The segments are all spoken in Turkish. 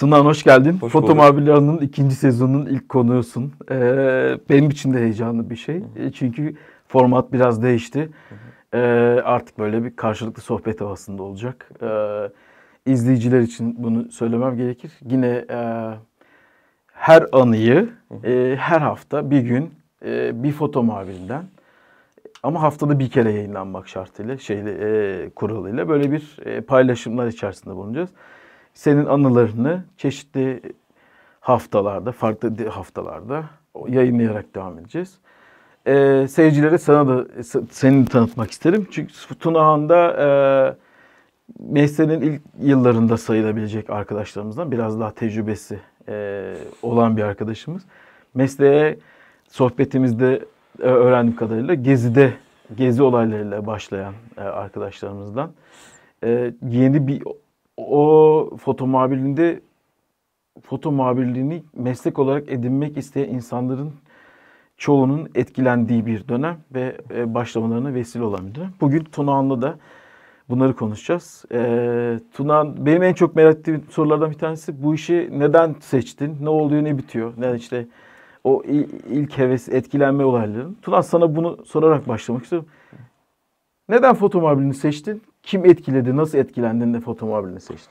Tınağan hoş geldin. Hoş Foto Mavilya'nın ikinci sezonunun ilk konuğusun. Ee, benim için de heyecanlı bir şey. Hı-hı. E, çünkü format biraz değişti. Ee, artık böyle bir karşılıklı sohbet havasında olacak. Ee, izleyiciler için bunu söylemem gerekir. Yine e, her anıyı e, her hafta bir gün e, bir Foto Mavi'nden ama haftada bir kere yayınlanmak şartıyla, şeyle, e, kuralıyla böyle bir e, paylaşımlar içerisinde bulunacağız senin anılarını çeşitli haftalarda, farklı haftalarda yayınlayarak devam edeceğiz. Ee, seyircilere sana da seni tanıtmak isterim. Çünkü Tunahan'da e, mesleğin ilk yıllarında sayılabilecek arkadaşlarımızdan biraz daha tecrübesi e, olan bir arkadaşımız. Mesleğe sohbetimizde e, öğrendiğim kadarıyla gezide, gezi olaylarıyla başlayan e, arkadaşlarımızdan e, yeni bir o foto muhabirliğinde foto muhabirliğini meslek olarak edinmek isteyen insanların çoğunun etkilendiği bir dönem ve e, başlamalarına vesile olan bir dönem. Bugün Tunağan'la da bunları konuşacağız. E, Tunağan benim en çok merak ettiğim sorulardan bir tanesi bu işi neden seçtin? Ne oluyor, ne bitiyor? Yani işte o ilk heves, etkilenme olayları. Tunağan sana bunu sorarak başlamak istiyorum. Neden foto muhabirliğini seçtin? Kim etkiledi, nasıl etkilendiğinde de foto muhabirini seçtin?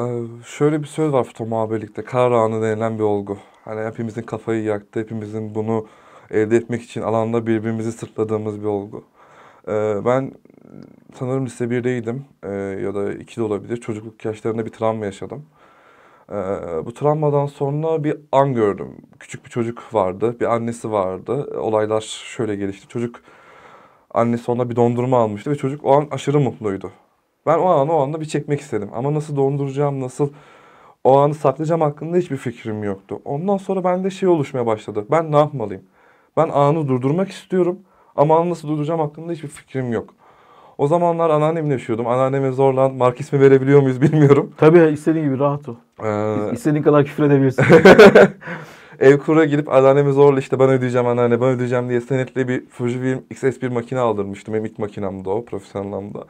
Ee, şöyle bir söz var foto muhabirlikte. Karar anı denilen bir olgu. Hani hepimizin kafayı yaktı, hepimizin bunu elde etmek için alanda birbirimizi sırtladığımız bir olgu. Ee, ben sanırım lise 1'deydim ee, ya da 2'de olabilir. Çocukluk yaşlarında bir travma yaşadım. Ee, bu travmadan sonra bir an gördüm. Küçük bir çocuk vardı, bir annesi vardı. Olaylar şöyle gelişti. Çocuk Annesi ona bir dondurma almıştı ve çocuk o an aşırı mutluydu. Ben o an o anda bir çekmek istedim. Ama nasıl donduracağım, nasıl o anı saklayacağım hakkında hiçbir fikrim yoktu. Ondan sonra bende şey oluşmaya başladı. Ben ne yapmalıyım? Ben anı durdurmak istiyorum ama anı nasıl durduracağım hakkında hiçbir fikrim yok. O zamanlar anneannemle yaşıyordum. Anneanneme zorlan, mark ismi verebiliyor muyuz bilmiyorum. Tabii istediğin gibi rahat ol. Ee... İstediğin kadar küfür edebilirsin. Ev kura gidip anneannemi zorla işte ben ödeyeceğim anneanne ben ödeyeceğim diye senetli bir Fujifilm XS1 makine aldırmıştım. Benim ilk makinamdı o profesyonel anlamda.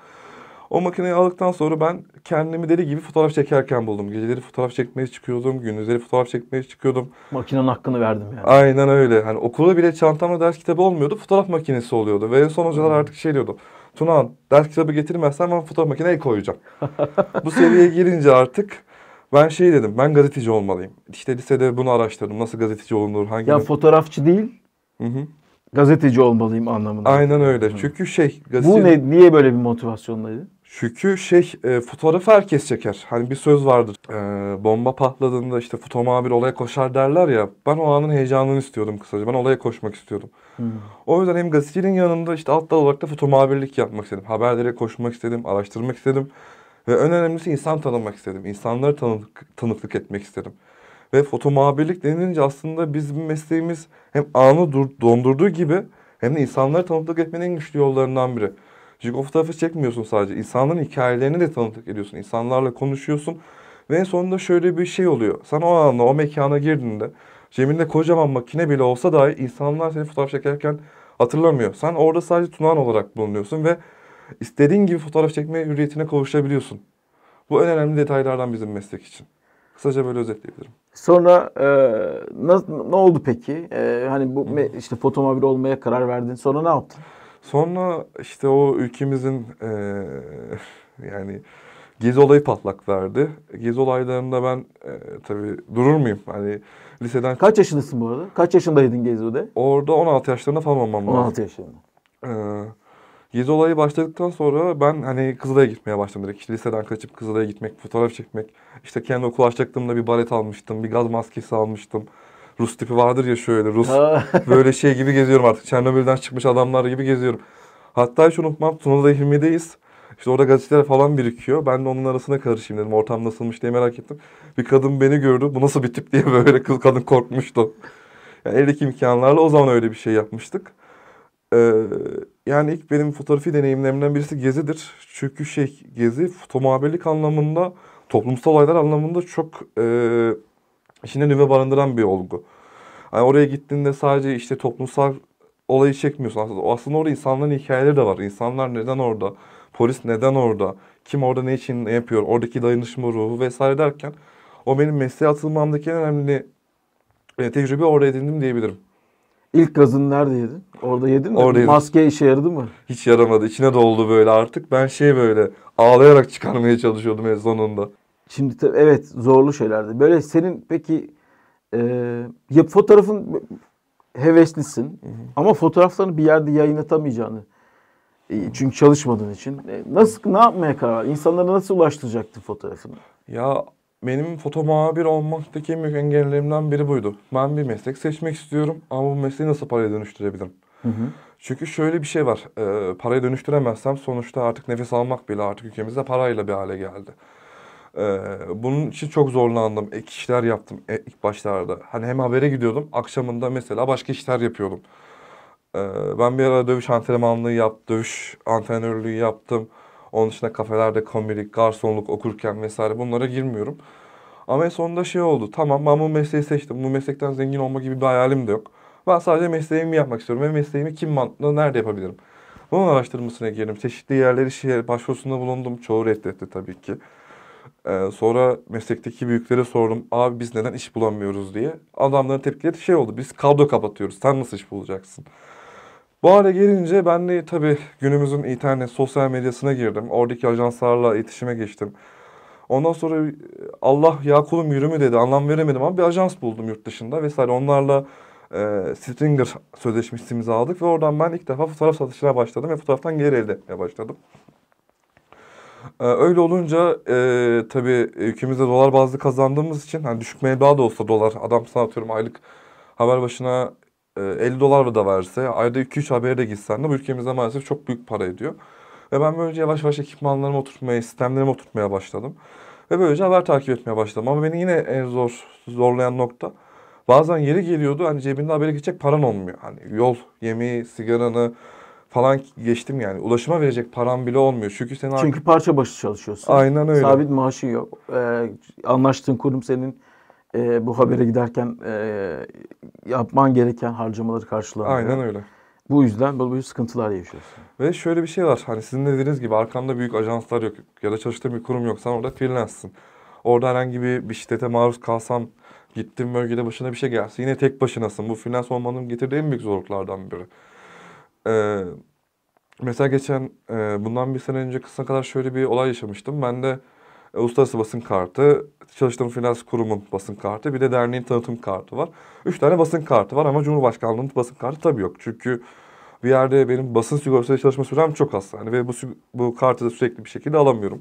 O makineyi aldıktan sonra ben kendimi deli gibi fotoğraf çekerken buldum. Geceleri fotoğraf çekmeye çıkıyordum, gündüzleri fotoğraf çekmeye çıkıyordum. Makinenin hakkını verdim yani. Aynen öyle. Hani okulda bile çantamda ders kitabı olmuyordu, fotoğraf makinesi oluyordu. Ve en son hocalar hmm. artık şey diyordu. Tuna ders kitabı getirmezsen ben fotoğraf makineye koyacağım. Bu seviyeye girince artık ben şey dedim, ben gazeteci olmalıyım. İşte lisede bunu araştırdım. Nasıl gazeteci olunur, hangi... Ya fotoğrafçı değil, Hı hı. gazeteci olmalıyım anlamında. Aynen öyle. Hı. Çünkü şey... Gazete... Bu ne, niye böyle bir motivasyonlaydı? Çünkü şey e, fotoğrafı herkes çeker. Hani bir söz vardır. E, bomba patladığında işte foto bir olaya koşar derler ya. Ben o anın heyecanını istiyordum kısaca. Ben olaya koşmak istiyordum. Hmm. O yüzden hem gazetecinin yanında işte alt dal olarak da foto yapmak istedim. Haberlere koşmak istedim, araştırmak istedim. Ve en önemlisi insan tanımak istedim. İnsanlara tanık, tanıklık etmek istedim. Ve foto muhabirlik denilince aslında bizim mesleğimiz hem anı dur, dondurduğu gibi hem de insanlara tanıklık etmenin en güçlü yollarından biri. Çünkü o fotoğrafı çekmiyorsun sadece. İnsanların hikayelerini de tanıklık ediyorsun. İnsanlarla konuşuyorsun. Ve en sonunda şöyle bir şey oluyor. Sen o anda o mekana girdiğinde cebinde kocaman makine bile olsa dahi insanlar seni fotoğraf çekerken hatırlamıyor. Sen orada sadece tunağan olarak bulunuyorsun ve istediğin gibi fotoğraf çekme hürriyetine kavuşabiliyorsun. Bu en önemli detaylardan bizim meslek için. Kısaca böyle özetleyebilirim. Sonra e, nasıl, ne oldu peki? E, hani bu me, hmm. işte fotomobil olmaya karar verdin. Sonra ne yaptın? Sonra işte o ülkemizin e, yani gezi olayı patlak verdi. Gezi olaylarında ben e, tabii durur muyum? Hani liseden... Kaç yaşındasın bu arada? Kaç yaşındaydın Gezi'de? Orada 16 yaşlarında falan olmam lazım. 16 yaşlarında. Ee, Gezi olayı başladıktan sonra ben hani Kızılay'a gitmeye başladım direkt. İşte liseden kaçıp Kızılay'a gitmek, fotoğraf çekmek. İşte kendi okul açtığımda bir baret almıştım, bir gaz maskesi almıştım. Rus tipi vardır ya şöyle Rus böyle şey gibi geziyorum artık. Çernobil'den çıkmış adamlar gibi geziyorum. Hatta hiç unutmam Tuna'da 20'deyiz. İşte orada gazeteler falan birikiyor. Ben de onun arasına karışayım dedim. Ortam nasılmış diye merak ettim. Bir kadın beni gördü. Bu nasıl bir tip diye böyle kız kadın korkmuştu. Yani eldeki imkanlarla o zaman öyle bir şey yapmıştık. Ee, yani ilk benim fotoğrafi deneyimlerimden birisi Gezi'dir. Çünkü şey Gezi fotomuhabirlik anlamında, toplumsal olaylar anlamında çok e, içinde nüve barındıran bir olgu. Yani oraya gittiğinde sadece işte toplumsal olayı çekmiyorsun. Aslında, aslında orada insanların hikayeleri de var. İnsanlar neden orada? Polis neden orada? Kim orada ne için ne yapıyor? Oradaki dayanışma ruhu vesaire derken o benim mesleğe atılmamdaki en önemli e, tecrübe orada edindim diyebilirim. İlk gazını nerede yedin? Orada yedin mi? Orada Maske işe yaradı mı? Hiç yaramadı. İçine doldu böyle artık. Ben şey böyle ağlayarak çıkarmaya çalışıyordum en sonunda. Şimdi tabii evet zorlu şeylerdi. Böyle senin peki e, ya fotoğrafın heveslisin hı hı. ama fotoğraflarını bir yerde yayınlatamayacağını e, çünkü çalışmadığın için. E, nasıl ne yapmaya karar? İnsanlara nasıl ulaştıracaktın fotoğrafını? Ya benim foto muhabir olmaktaki en büyük engellerimden biri buydu. Ben bir meslek seçmek istiyorum ama bu mesleği nasıl paraya dönüştürebilirim? Hı hı. Çünkü şöyle bir şey var. E, paraya dönüştüremezsem sonuçta artık nefes almak bile artık ülkemizde parayla bir hale geldi. E, bunun için çok zorlandım. Ek işler yaptım e, ilk başlarda. Hani hem habere gidiyordum akşamında mesela başka işler yapıyordum. E, ben bir ara dövüş antrenmanlığı yaptım. Dövüş antrenörlüğü yaptım. Onun dışında kafelerde komilik, garsonluk okurken vesaire bunlara girmiyorum. Ama en sonunda şey oldu. Tamam ben bu mesleği seçtim. Bu meslekten zengin olma gibi bir hayalim de yok. Ben sadece mesleğimi yapmak istiyorum ve mesleğimi kim mantığında nerede yapabilirim? Bunun araştırmasına girdim. Çeşitli yerleri şehir başvurusunda bulundum. Çoğu reddetti tabii ki. Ee, sonra meslekteki büyüklere sordum. Abi biz neden iş bulamıyoruz diye. Adamların tepkileri şey oldu. Biz kadro kapatıyoruz. Sen nasıl iş bulacaksın? Bu hale gelince ben de tabii günümüzün internet, sosyal medyasına girdim. Oradaki ajanslarla iletişime geçtim. Ondan sonra Allah ya kulum yürü mü dedi. Anlam veremedim ama bir ajans buldum yurt dışında vesaire. Onlarla e, Stringer sözleşmesi imzaladık ve oradan ben ilk defa fotoğraf satışına başladım ve fotoğraftan geri elde etmeye başladım. Ee, öyle olunca e, tabii ülkemizde dolar bazlı kazandığımız için hani düşük meblağ da olsa dolar adam sana atıyorum aylık haber başına 50 e, dolar da verse, ayda 2-3 habere de gitsen de bu ülkemizde maalesef çok büyük para ediyor. Ve ben böylece yavaş yavaş ekipmanlarımı oturtmaya, sistemlerimi oturtmaya başladım. Ve böylece haber takip etmeye başladım. Ama beni yine en zor zorlayan nokta bazen yeri geliyordu hani cebinde habere geçecek paran olmuyor. Hani yol, yemeği, sigaranı falan geçtim yani. Ulaşıma verecek paran bile olmuyor. Çünkü senin Çünkü parça başı çalışıyorsun. Aynen öyle. Sabit maaşı yok. Ee, anlaştığın kurum senin e, bu habere giderken e, yapman gereken harcamaları karşılamıyor. Aynen öyle. Bu yüzden böyle büyük sıkıntılar yaşıyorsun. Ve şöyle bir şey var. Hani sizin de dediğiniz gibi arkanda büyük ajanslar yok ya da çalıştığın bir kurum yoksa orada freelance'sın. Orada herhangi bir, bir şiddete maruz kalsam gittim bölgede başına bir şey gelse yine tek başınasın. Bu freelance olmanın getirdiği en büyük zorluklardan biri. Ee, mesela geçen e, bundan bir sene önce kısa kadar şöyle bir olay yaşamıştım. Ben de e, uluslararası basın kartı, çalıştığım finans kurumun basın kartı, bir de derneğin tanıtım kartı var. Üç tane basın kartı var ama Cumhurbaşkanlığı'nın basın kartı tabii yok. Çünkü bir yerde benim basın sigortasıyla çalışma sürem çok az. Yani ve bu, bu kartı da sürekli bir şekilde alamıyorum.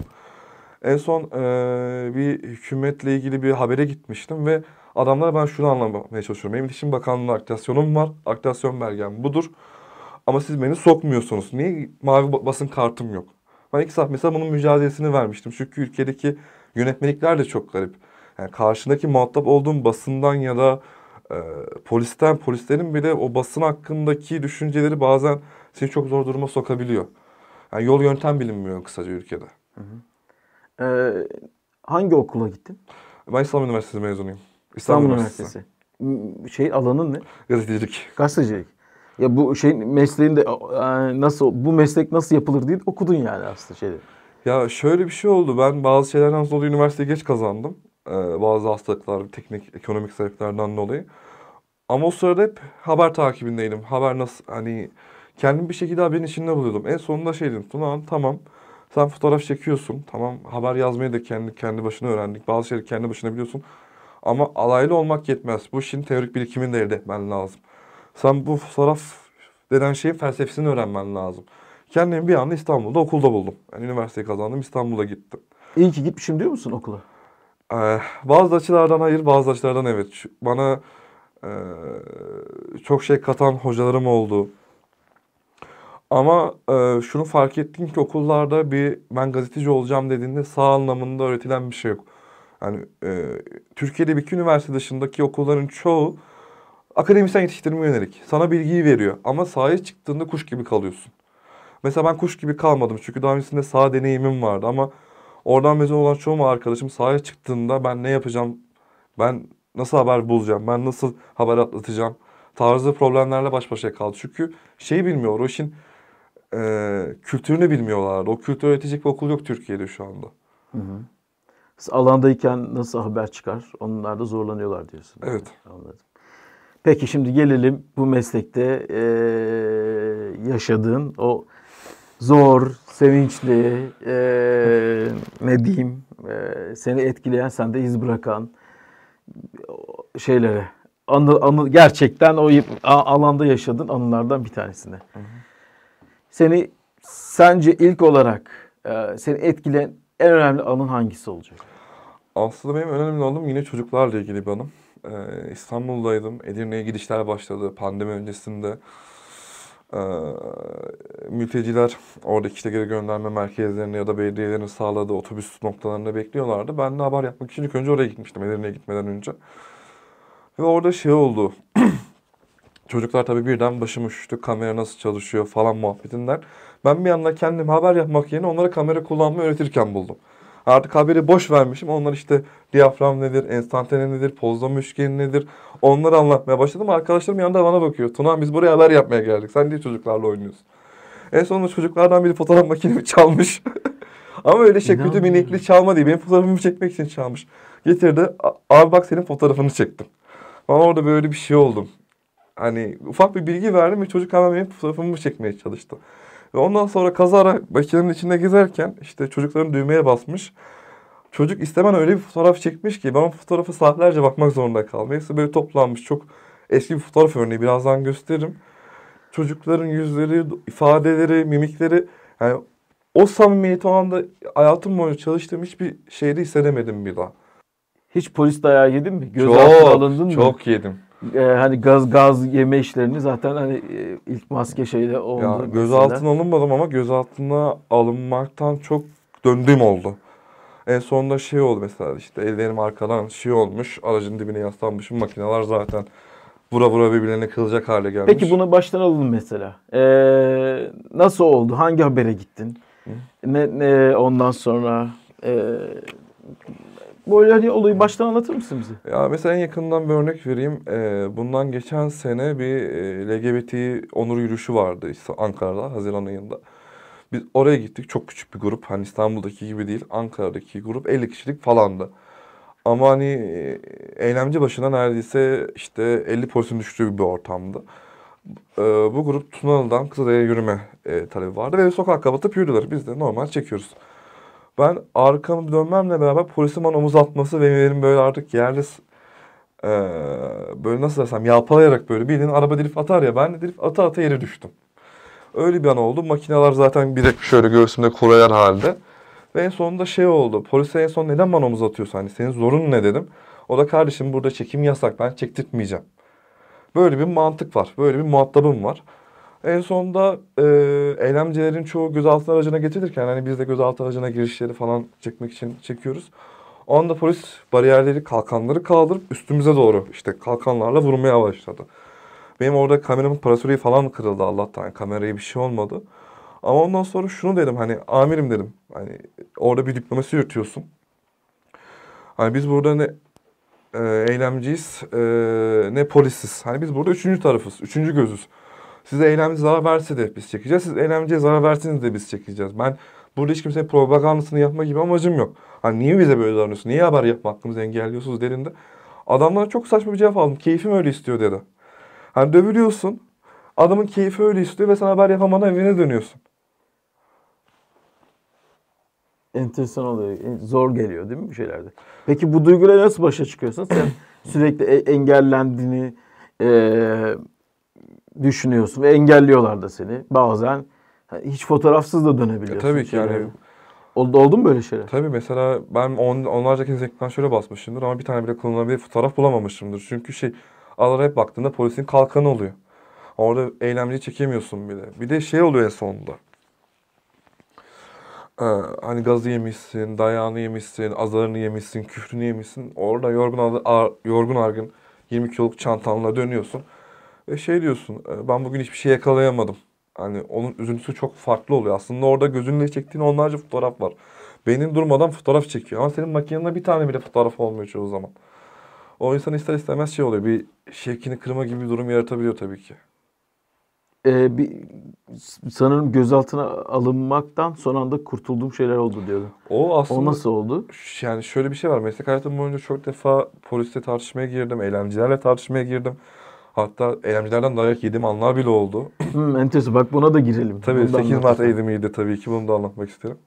En son e, bir hükümetle ilgili bir habere gitmiştim ve adamlar ben şunu anlamaya çalışıyorum. Benim İletişim Bakanlığı'na akreditasyonum var. Akreditasyon belgem budur. Ama siz beni sokmuyorsunuz. Niye mavi basın kartım yok? Ben ilk saat mesela bunun mücadelesini vermiştim. Çünkü ülkedeki yönetmelikler de çok garip. Yani karşındaki muhatap olduğum basından ya da e, polisten, polislerin bile o basın hakkındaki düşünceleri bazen seni çok zor duruma sokabiliyor. Yani yol yöntem bilinmiyor kısaca ülkede. Hı hı. Ee, hangi okula gittin? Ben İstanbul Üniversitesi mezunuyum. İstanbul, İstanbul Üniversitesi. Üniversitesi. Şey alanın ne? Gazetecilik. Gazetecilik. Ya bu şey mesleğinde nasıl bu meslek nasıl yapılır diye okudun yani aslında şeyi Ya şöyle bir şey oldu. Ben bazı şeylerden dolayı üniversiteyi geç kazandım. Ee, bazı hastalıklar, teknik, ekonomik sebeplerden dolayı. Ama o sırada hep haber takibindeydim. Haber nasıl hani kendim bir şekilde haberin içinde buluyordum. En sonunda şey dedim. Tamam tamam. Sen fotoğraf çekiyorsun. Tamam haber yazmayı da kendi kendi başına öğrendik. Bazı şeyleri kendi başına biliyorsun. Ama alaylı olmak yetmez. Bu işin teorik birikimini de elde etmen lazım. Sen bu saraf denen şeyin felsefesini öğrenmen lazım. Kendimi bir anda İstanbul'da okulda buldum. Yani üniversiteyi kazandım İstanbul'a gittim. İyi ki gitmişim diyor musun okula? Ee, bazı açılardan hayır bazı açılardan evet. bana e, çok şey katan hocalarım oldu. Ama e, şunu fark ettim ki okullarda bir ben gazeteci olacağım dediğinde sağ anlamında öğretilen bir şey yok. Yani e, Türkiye'de bir iki üniversite dışındaki okulların çoğu akademisyen yetiştirmeye yönelik. Sana bilgiyi veriyor ama sahaya çıktığında kuş gibi kalıyorsun. Mesela ben kuş gibi kalmadım çünkü daha öncesinde sağ deneyimim vardı ama oradan mezun olan çoğu arkadaşım sahaya çıktığında ben ne yapacağım, ben nasıl haber bulacağım, ben nasıl haber atlatacağım tarzı problemlerle baş başa kaldı. Çünkü şey bilmiyor, o işin e, kültürünü bilmiyorlardı. O kültürü öğretecek bir okul yok Türkiye'de şu anda. Hı hı. Siz alandayken nasıl haber çıkar? onlar da zorlanıyorlar diyorsun. Evet. Anladım. Peki şimdi gelelim bu meslekte e, yaşadığın o zor, sevinçli, e, ne diyeyim, e, seni etkileyen, sende iz bırakan şeylere. Anı, anı, gerçekten o alanda yaşadığın anılardan bir tanesine. Seni sence ilk olarak e, seni etkileyen en önemli anın hangisi olacak? Aslında benim önemli anım yine çocuklarla ilgili bir anım. Ee, İstanbul'daydım. Edirne'ye gidişler başladı pandemi öncesinde. Ee, mülteciler oradaki işte geri gönderme merkezlerini ya da belediyelerin sağladığı otobüs noktalarında bekliyorlardı. Ben de haber yapmak için ilk önce oraya gitmiştim Edirne'ye gitmeden önce. Ve orada şey oldu. Çocuklar tabii birden başımı üşüştü. Kamera nasıl çalışıyor falan muhabbetinden. Ben bir anda kendim haber yapmak yerine onlara kamera kullanmayı öğretirken buldum. Artık haberi boş vermişim. Onlar işte diyafram nedir, enstantane nedir, pozlama üçgeni nedir onları anlatmaya başladım. Arkadaşlarım yanında bana bakıyor. Tuna biz buraya haber yapmaya geldik. Sen niye çocuklarla oynuyorsun? En sonunda çocuklardan biri fotoğraf makinemi çalmış. Ama öyle şey kötü minikli çalma değil. Benim fotoğrafımı çekmek için çalmış. Getirdi. Abi bak senin fotoğrafını çektim. Ben orada böyle bir şey oldum. Hani ufak bir bilgi verdim ve çocuk hemen benim fotoğrafımı çekmeye çalıştı. Ve ondan sonra kazara makinenin içinde gezerken işte çocukların düğmeye basmış. Çocuk istemen öyle bir fotoğraf çekmiş ki ben o fotoğrafı saatlerce bakmak zorunda kaldım. Hepsi böyle toplanmış. Çok eski bir fotoğraf örneği. Birazdan gösteririm. Çocukların yüzleri, ifadeleri, mimikleri yani o samimiyeti o anda hayatım boyunca çalıştığım hiçbir şeyde hissedemedim bir daha. Hiç polis dayağı yedin mi? Göz çok, alındın mı? Çok yedim e, hani gaz gaz yeme işlerini zaten hani e, ilk maske şeyle oldu. Ya gözaltına alınmadım ama gözaltına alınmaktan çok döndüğüm oldu. En sonunda şey oldu mesela işte ellerim arkadan şey olmuş. Aracın dibine yaslanmışım. Makineler zaten vura vura birbirlerine kılacak hale gelmiş. Peki bunu baştan alalım mesela. Ee, nasıl oldu? Hangi habere gittin? Hı? Ne, ne ondan sonra e, Böyle hani olayı baştan anlatır mısın bize? Ya mesela en yakından bir örnek vereyim. Ee, bundan geçen sene bir e, LGBT onur yürüyüşü vardı işte Ankara'da Haziran ayında. Biz oraya gittik. Çok küçük bir grup. Hani İstanbul'daki gibi değil. Ankara'daki grup 50 kişilik falandı. Ama hani e, eylemci başına neredeyse işte 50 polisin düştüğü bir ortamdı. Ee, bu grup Tunalı'dan Kızılay'a yürüme e, talebi vardı ve sokak kapatıp yürüdüler. Biz de normal çekiyoruz. Ben arkamı dönmemle beraber polisin bana omuz atması ve benim böyle artık yerde e, böyle nasıl desem yalpalayarak böyle bildiğin araba drift atar ya ben de drift ata ata yere düştüm. Öyle bir an oldu. Makineler zaten bir direkt şöyle göğsümde kurayar halde. Ve en sonunda şey oldu. Polise en son neden bana omuz atıyorsun? Hani senin zorun ne dedim. O da kardeşim burada çekim yasak ben çektirtmeyeceğim. Böyle bir mantık var. Böyle bir muhatabım var. En sonunda e, eylemcilerin çoğu gözaltı aracına getirirken hani biz de gözaltı aracına girişleri falan çekmek için çekiyoruz. O anda polis bariyerleri, kalkanları kaldırıp üstümüze doğru işte kalkanlarla vurmaya başladı. Benim orada kameramın parasörü falan kırıldı Allah'tan. Yani kameraya bir şey olmadı. Ama ondan sonra şunu dedim hani amirim dedim. Hani orada bir diplomasi yürütüyorsun. Hani biz burada ne e, eylemciyiz e, ne polisiz. Hani biz burada üçüncü tarafız, üçüncü gözüz. Size eylemci zarar verse de biz çekeceğiz. Siz eylemciye zarar verseniz de biz çekeceğiz. Ben burada hiç kimseye propagandasını yapma gibi amacım yok. Hani niye bize böyle davranıyorsunuz? Niye haber yapma hakkımızı engelliyorsunuz derinde? adamlara çok saçma bir cevap aldım. Keyfim öyle istiyor dedi. Hani dövülüyorsun. Adamın keyfi öyle istiyor ve sen haber yapamadan evine dönüyorsun. Enteresan oluyor. E, zor geliyor değil mi bu şeylerde? Peki bu duyguyla nasıl başa çıkıyorsun? Sen sürekli e, engellendiğini, ee, düşünüyorsun ve engelliyorlar da seni. Bazen hiç fotoğrafsız da dönebiliyorsun. Ya tabii ki yani. Oldu, oldu mu böyle şeyler? Tabii mesela ben on, onlarca kez ekran şöyle basmışımdır ama bir tane bile kullanılabilir fotoğraf bulamamışımdır. Çünkü şey alara hep baktığında polisin kalkanı oluyor. Orada eylemciyi çekemiyorsun bile. Bir de şey oluyor en sonunda. Ee, hani gazı yemişsin, dayağını yemişsin, azarını yemişsin, küfrünü yemişsin. Orada yorgun ar, yorgun argın 20 kiloluk çantanla dönüyorsun e, şey diyorsun e, ben bugün hiçbir şey yakalayamadım. Hani onun üzüntüsü çok farklı oluyor. Aslında orada gözünle çektiğin onlarca fotoğraf var. Beynin durmadan fotoğraf çekiyor. Ama senin makinende bir tane bile fotoğraf olmuyor çoğu zaman. O insan ister istemez şey oluyor. Bir şevkini kırma gibi bir durum yaratabiliyor tabii ki. Ee, bir, sanırım gözaltına alınmaktan son anda kurtulduğum şeyler oldu diyorum. O aslında... O nasıl oldu? Yani şöyle bir şey var. Meslek hayatım boyunca çok defa polisle tartışmaya girdim. Eylemcilerle tartışmaya girdim. Hatta eylemcilerden dayak yediğim anlar bile oldu. Hmm, enteresan. Bak buna da girelim. Tabii Bundan 8 Mart eylemiydi tabii ki. Bunu da anlatmak isterim.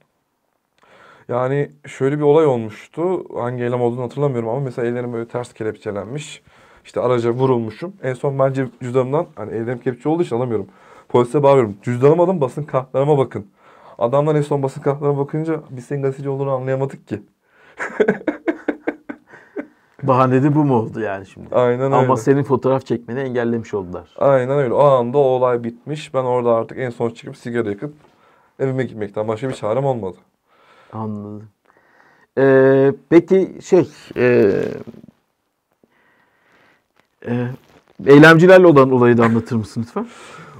Yani şöyle bir olay olmuştu. Hangi eylem olduğunu hatırlamıyorum ama mesela ellerim böyle ters kelepçelenmiş. İşte araca vurulmuşum. En son bence cüzdanımdan hani ellerim kepçe olduğu için alamıyorum. Polise bağırıyorum. Cüzdanımı alın basın kartlarıma bakın. Adamlar en son basın kartlarına bakınca biz senin gazeteci olduğunu anlayamadık ki. Bahanede bu mu oldu yani şimdi? Aynen öyle. Ama senin fotoğraf çekmeni engellemiş oldular. Aynen öyle. O anda o olay bitmiş. Ben orada artık en son çıkıp sigara yakıp evime gitmekten başka bir çarem olmadı. Anladım. Ee, peki şey e, e, eylemcilerle olan olayı da anlatır mısın lütfen?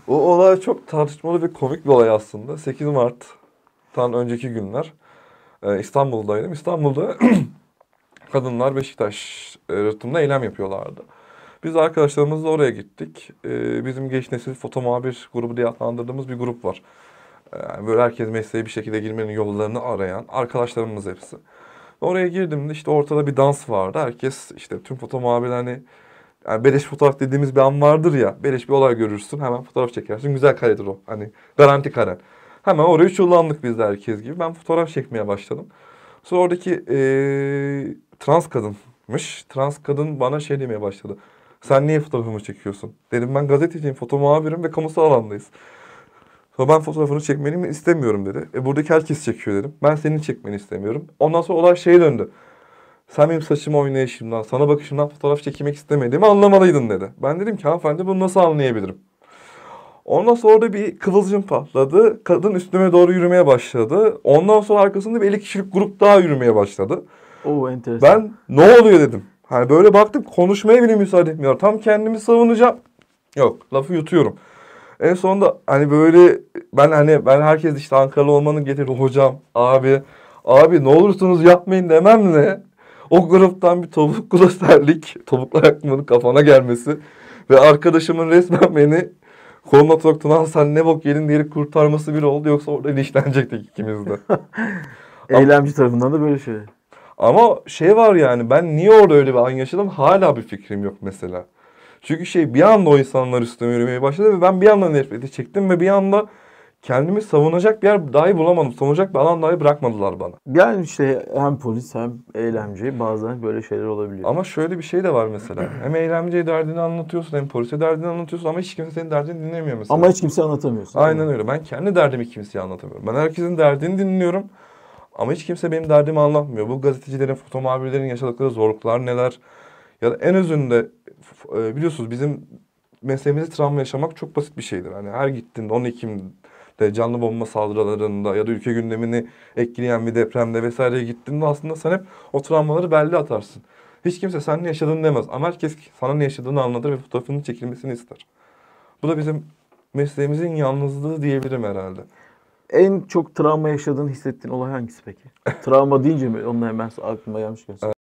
o olay çok tartışmalı ve komik bir olay aslında. 8 Mart'tan önceki günler. Ee, İstanbul'daydım. İstanbul'da kadınlar Beşiktaş e, rıhtımında eylem yapıyorlardı. Biz arkadaşlarımızla oraya gittik. E, bizim genç nesil foto muhabir grubu diye adlandırdığımız bir grup var. E, yani böyle herkes mesleğe bir şekilde girmenin yollarını arayan arkadaşlarımız hepsi. Oraya girdim işte ortada bir dans vardı. Herkes işte tüm foto muhabirler hani yani beleş fotoğraf dediğimiz bir an vardır ya. Beleş bir olay görürsün hemen fotoğraf çekersin. Güzel karedir o. Hani garanti kare Hemen oraya çullandık biz de herkes gibi. Ben fotoğraf çekmeye başladım. Sonra oradaki ee, trans kadınmış. Trans kadın bana şey demeye başladı. Sen niye fotoğrafımı çekiyorsun? Dedim ben gazeteciyim, foto muhabirim ve kamusal alandayız. Sonra ben fotoğrafını çekmeni istemiyorum dedi. E buradaki herkes çekiyor dedim. Ben seni çekmeni istemiyorum. Ondan sonra olay şeye döndü. Sen benim saçımı oynayışımdan, sana bakışımdan fotoğraf çekmek istemediğimi anlamalıydın dedi. Ben dedim ki hanımefendi bunu nasıl anlayabilirim? Ondan sonra bir kıvılcım patladı. Kadın üstüme doğru yürümeye başladı. Ondan sonra arkasında bir 50 kişilik grup daha yürümeye başladı. Oo enteresan. Ben ne oluyor dedim. Hani böyle baktım konuşmaya bile müsaade etmiyor. Tam kendimi savunacağım. Yok lafı yutuyorum. En sonunda hani böyle ben hani ben herkes işte Ankara olmanın getirdi hocam abi abi ne olursunuz yapmayın demem dememle o gruptan bir tavuk kulasterlik tavuklu yakmanın kafana gelmesi ve arkadaşımın resmen beni Koluna taktın lan sen ne bok yedin diye kurtarması bir oldu. Yoksa orada ilişkilenecektik ikimiz de. Eylemci tarafından da böyle şey. Ama şey var yani ben niye orada öyle bir an yaşadım hala bir fikrim yok mesela. Çünkü şey bir anda o insanlar üstüme yürümeye başladı ve ben bir anda nefreti çektim ve bir anda kendimi savunacak bir yer dahi bulamadım. Savunacak bir alan dahi bırakmadılar bana. Yani işte hem polis hem eylemci bazen böyle şeyler olabiliyor. Ama şöyle bir şey de var mesela. hem eylemciye derdini anlatıyorsun hem polise derdini anlatıyorsun ama hiç kimse senin derdini dinlemiyor mesela. Ama hiç kimse anlatamıyorsun. Aynen öyle. Ben kendi derdimi kimseye anlatamıyorum. Ben herkesin derdini dinliyorum. Ama hiç kimse benim derdimi anlatmıyor. Bu gazetecilerin, fotomavilerin yaşadıkları zorluklar neler? Ya da en özünde e, biliyorsunuz bizim mesleğimizde travma yaşamak çok basit bir şeydir. Hani her gittiğinde 10 Ekim işte canlı bomba saldırılarında ya da ülke gündemini etkileyen bir depremde vesaireye gittiğinde aslında sen hep o travmaları belli atarsın. Hiç kimse sen ne yaşadığını demez ama herkes sana ne yaşadığını anlatır ve fotoğrafının çekilmesini ister. Bu da bizim mesleğimizin yalnızlığı diyebilirim herhalde. En çok travma yaşadığını hissettiğin olay hangisi peki? travma deyince mi onunla hemen aklıma gelmiş. Evet.